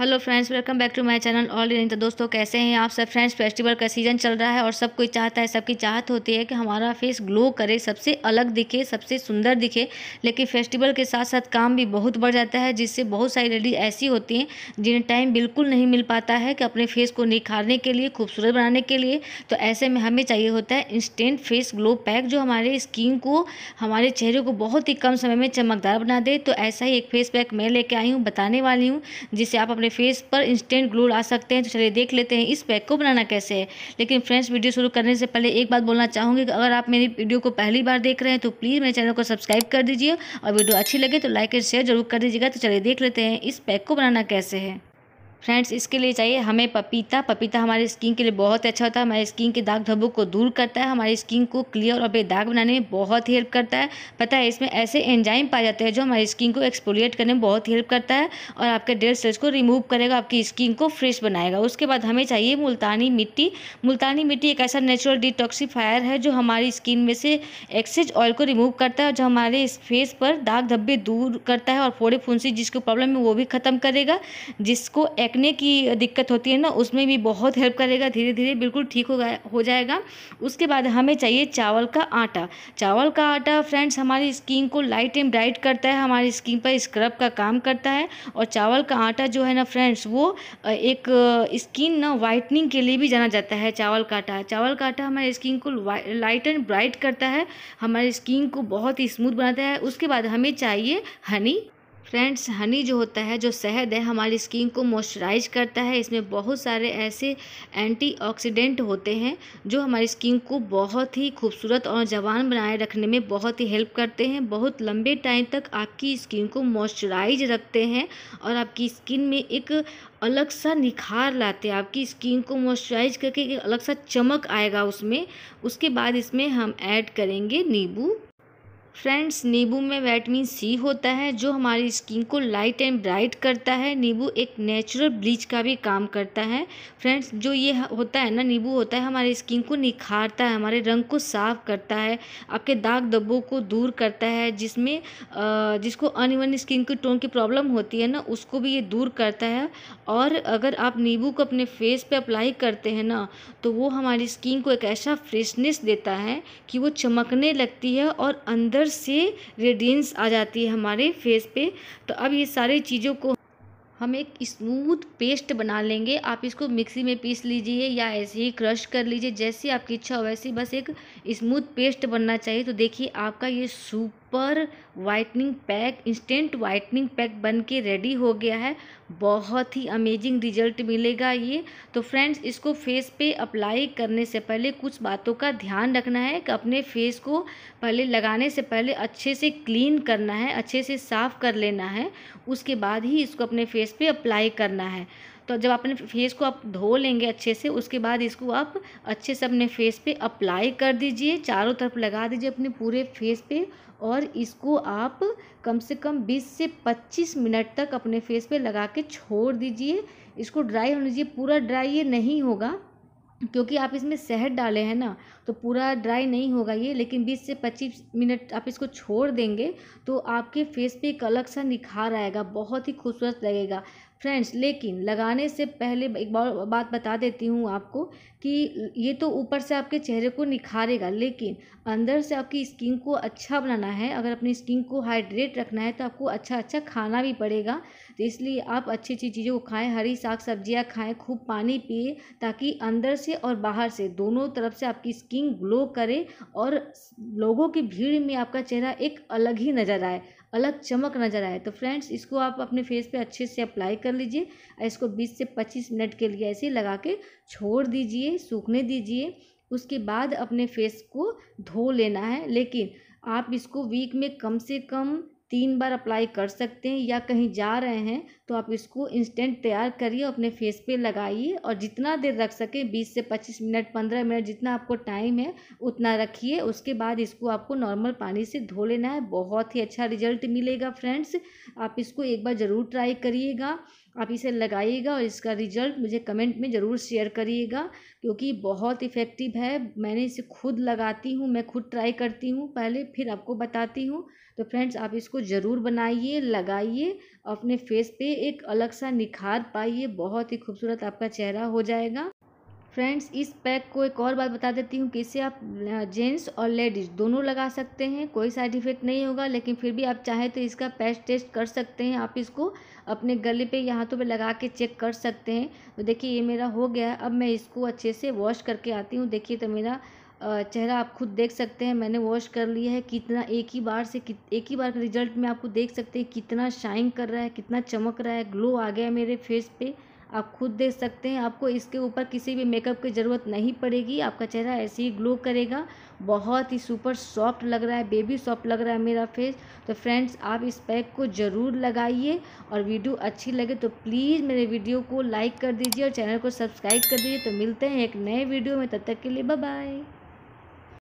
hello friends welcome back to my channel all India तो दोस्तों कैसे हैं आप सब फ्रेंड्स फेस्टिवल का सीज़न चल रहा है और सब कोई चाहता है सबकी चाहत होती है कि हमारा फेस ग्लो करे सबसे अलग दिखे सबसे सुंदर दिखे लेकिन फेस्टिवल के साथ साथ काम भी बहुत बढ़ जाता है जिससे बहुत सारी लेडीज ऐसी होती हैं जिन्हें टाइम बिल्कुल नहीं मिल पाता है कि अपने फेस को निखारने के लिए खूबसूरत बनाने के लिए तो ऐसे में हमें चाहिए होता है इंस्टेंट फेस ग्लो पैक जो हमारे स्किन को हमारे चेहरे को बहुत ही कम समय में चमकदार बना दे तो ऐसा ही एक फेस पैक मैं लेके आई हूँ बताने वाली हूँ जिसे आप अपने फेस पर इंस्टेंट ग्लू ला सकते हैं तो चलिए देख लेते हैं इस पैक को बनाना कैसे है लेकिन फ्रेंड्स वीडियो शुरू करने से पहले एक बात बोलना चाहूँगी कि अगर आप मेरी वीडियो को पहली बार देख रहे हैं तो प्लीज़ मेरे चैनल को सब्सक्राइब कर दीजिए और वीडियो अच्छी लगे तो लाइक एंड शेयर जरूर कर दीजिएगा तो चलिए देख लेते हैं इस पैक को बनाना कैसे है फ्रेंड्स इसके लिए चाहिए हमें पपीता पपीता हमारे स्किन के लिए बहुत अच्छा होता है हमारे स्किन के दाग धब्बों को दूर करता है हमारी स्किन को क्लियर और बेदाग बनाने में बहुत हेल्प करता है पता है इसमें ऐसे एंजाइम पाए जाते हैं जो हमारी स्किन को एक्सपोलिएट करने में बहुत हेल्प करता है और आपके डेड सेल्स को रिमूव करेगा आपकी स्किन को फ्रेश बनाएगा उसके बाद हमें चाहिए मुल्तानी मिट्टी मुल्तानी मिट्टी एक ऐसा नेचुरल डिटॉक्सीफायर है जो हमारी स्किन में से एक्सेज ऑयल को रिमूव करता है जो हमारे फेस पर दाग धब्बे दूर करता है और फोड़े फुंसी जिसको प्रॉब्लम है वो भी खत्म करेगा जिसको एक्ने की दिक्कत होती है ना उसमें भी बहुत हेल्प करेगा धीरे धीरे बिल्कुल ठीक हो हो जाएगा उसके बाद हमें चाहिए चावल का आटा चावल का आटा फ्रेंड्स हमारी स्किन को लाइट एंड ब्राइट करता है हमारी स्किन पर स्क्रब का काम करता है और चावल का आटा जो है ना फ्रेंड्स वो एक स्किन ना वाइटनिंग के लिए भी जाना जाता है चावल का आटा चावल का आटा हमारे स्किन को लाइट एंड ब्राइट करता है हमारी स्किन को बहुत ही स्मूथ बनाता है उसके बाद हमें चाहिए हनी फ्रेंड्स हनी जो होता है जो शहद है हमारी स्किन को मॉइस्चराइज करता है इसमें बहुत सारे ऐसे एंटीऑक्सीडेंट होते हैं जो हमारी स्किन को बहुत ही खूबसूरत और जवान बनाए रखने में बहुत ही हेल्प करते हैं बहुत लंबे टाइम तक आपकी स्किन को मॉइस्चराइज रखते हैं और आपकी स्किन में एक अलग सा निखार लाते हैं आपकी स्किन को मॉइस्चराइज करके एक अलग सा चमक आएगा उसमें उसके बाद इसमें हम ऐड करेंगे नींबू फ्रेंड्स नींबू में वैटमिन सी होता है जो हमारी स्किन को लाइट एंड ब्राइट करता है नींबू एक नेचुरल ब्लीच का भी काम करता है फ्रेंड्स जो ये होता है ना नींबू होता है हमारी स्किन को निखारता है हमारे रंग को साफ करता है आपके दाग दब्बों को दूर करता है जिसमें जिसको अनइवन स्किन की टोन की प्रॉब्लम होती है ना उसको भी ये दूर करता है और अगर आप नींबू को अपने फेस पर अप्लाई करते हैं ना तो वो हमारी स्किन को एक ऐसा फ्रेशनेस देता है कि वो चमकने लगती है और अंदर अंदर से रेडियंस आ जाती है हमारे फेस पे तो अब ये सारी चीज़ों को हम एक स्मूथ पेस्ट बना लेंगे आप इसको मिक्सी में पीस लीजिए या ऐसे ही क्रश कर लीजिए जैसी आपकी इच्छा हो वैसी बस एक स्मूथ पेस्ट बनना चाहिए तो देखिए आपका ये super whitening pack instant whitening pack बन के रेडी हो गया है बहुत ही अमेजिंग रिजल्ट मिलेगा ये तो फ्रेंड्स इसको फेस पे अप्लाई करने से पहले कुछ बातों का ध्यान रखना है कि अपने फेस को पहले लगाने से पहले अच्छे से क्लीन करना है अच्छे से साफ़ कर लेना है उसके बाद ही इसको अपने फेस पे अप्लाई करना है तो जब अपने फेस को आप धो लेंगे अच्छे से उसके बाद इसको आप अच्छे से अपने फेस पे अप्लाई कर दीजिए चारों तरफ लगा दीजिए अपने पूरे फेस पे और इसको आप कम से कम 20 से 25 मिनट तक अपने फेस पे लगा के छोड़ दीजिए इसको ड्राई होने दीजिए पूरा ड्राई ये नहीं होगा क्योंकि आप इसमें शहद डाले हैं ना तो पूरा ड्राई नहीं होगा ये लेकिन 20 से 25 मिनट आप इसको छोड़ देंगे तो आपके फेस पे एक अलग सा निखार आएगा बहुत ही खूबसूरत लगेगा फ्रेंड्स लेकिन लगाने से पहले एक बार बात बता देती हूँ आपको कि ये तो ऊपर से आपके चेहरे को निखारेगा लेकिन अंदर से आपकी स्किन को अच्छा बनाना है अगर अपनी स्किन को हाइड्रेट रखना है तो आपको अच्छा अच्छा खाना भी पड़ेगा तो इसलिए आप अच्छी अच्छी चीज़ों को खाएँ हरी साग सब्जियाँ खाएँ खूब पानी पिए ताकि अंदर से और बाहर से दोनों तरफ से आपकी स्किन ग्लो करे और लोगों की भीड़ में आपका चेहरा एक अलग ही नज़र आए अलग चमक नज़र आए तो फ्रेंड्स इसको आप अपने फेस पे अच्छे से अप्लाई कर लीजिए इसको 20 से 25 मिनट के लिए ऐसे लगा के छोड़ दीजिए सूखने दीजिए उसके बाद अपने फेस को धो लेना है लेकिन आप इसको वीक में कम से कम तीन बार अप्लाई कर सकते हैं या कहीं जा रहे हैं तो आप इसको इंस्टेंट तैयार करिए अपने फेस पे लगाइए और जितना देर रख सकें बीस से पच्चीस मिनट पंद्रह मिनट जितना आपको टाइम है उतना रखिए उसके बाद इसको आपको नॉर्मल पानी से धो लेना है बहुत ही अच्छा रिजल्ट मिलेगा फ्रेंड्स आप इसको एक बार ज़रूर ट्राई करिएगा आप इसे लगाइएगा और इसका रिजल्ट मुझे कमेंट में ज़रूर शेयर करिएगा क्योंकि बहुत इफ़ेक्टिव है मैंने इसे खुद लगाती हूँ मैं खुद ट्राई करती हूँ पहले फिर आपको बताती हूँ तो फ्रेंड्स आप इसको ज़रूर बनाइए लगाइए अपने फेस पे एक अलग सा निखार पाइए बहुत ही खूबसूरत आपका चेहरा हो जाएगा फ्रेंड्स इस पैक को एक और बात बता देती हूँ कि इसे आप जेंट्स और लेडीज़ दोनों लगा सकते हैं कोई साइड इफेक्ट नहीं होगा लेकिन फिर भी आप चाहे तो इसका पैच टेस्ट कर सकते हैं आप इसको अपने गले पे या हाथों तो पे लगा के चेक कर सकते हैं तो देखिए ये मेरा हो गया अब मैं इसको अच्छे से वॉश करके आती हूँ देखिए तो मेरा चेहरा आप खुद देख सकते हैं मैंने वॉश कर लिया है कितना एक ही बार से एक ही बार का रिजल्ट में आपको देख सकते हैं कितना शाइन कर रहा है कितना चमक रहा है ग्लो आ गया मेरे फेस पर आप खुद देख सकते हैं आपको इसके ऊपर किसी भी मेकअप की ज़रूरत नहीं पड़ेगी आपका चेहरा ऐसे ही ग्लो करेगा बहुत ही सुपर सॉफ्ट लग रहा है बेबी सॉफ्ट लग रहा है मेरा फेस तो फ्रेंड्स आप इस पैक को ज़रूर लगाइए और वीडियो अच्छी लगे तो प्लीज़ मेरे वीडियो को लाइक कर दीजिए और चैनल को सब्सक्राइब कर दीजिए तो मिलते हैं एक नए वीडियो में तब तक के लिए बाय